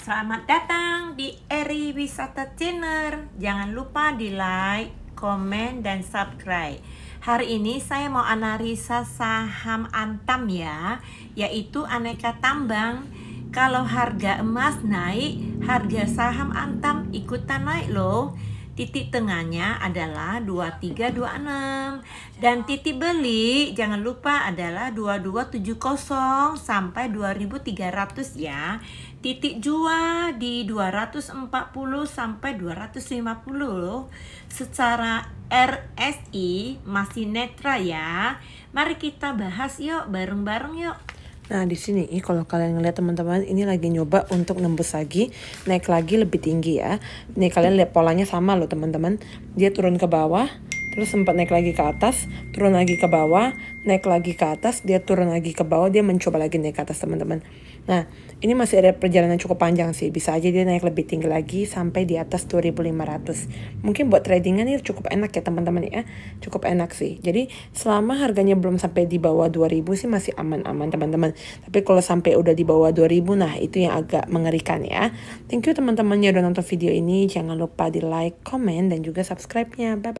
Selamat datang di Eri Wisata Channel. Jangan lupa di like, komen, dan subscribe. Hari ini saya mau analisa saham Antam ya, yaitu aneka tambang. Kalau harga emas naik, harga saham Antam ikutan naik loh titik tengahnya adalah 2326 dan titik beli jangan lupa adalah 2270 sampai 2300 ya titik jual di 240 sampai 250 secara RSI masih netra ya mari kita bahas yuk bareng-bareng yuk Nah, di sini kalau kalian ngeliat teman-teman ini lagi nyoba untuk nembus lagi, naik lagi lebih tinggi ya. Nih kalian lihat polanya sama loh teman-teman. Dia turun ke bawah, terus sempat naik lagi ke atas, turun lagi ke bawah, naik lagi ke atas, dia turun lagi ke bawah, dia mencoba lagi naik ke atas teman-teman. Nah, ini masih ada perjalanan cukup panjang sih, bisa aja dia naik lebih tinggi lagi sampai di atas 2500. Mungkin buat tradingan ini cukup enak ya teman-teman ya, cukup enak sih. Jadi selama harganya belum sampai di bawah 2000 sih masih aman-aman teman-teman. Tapi kalau sampai udah di bawah 2000 nah itu yang agak mengerikan ya. Thank you teman-teman yang udah nonton video ini, jangan lupa di like, comment, dan juga subscribe-nya. Bye-bye.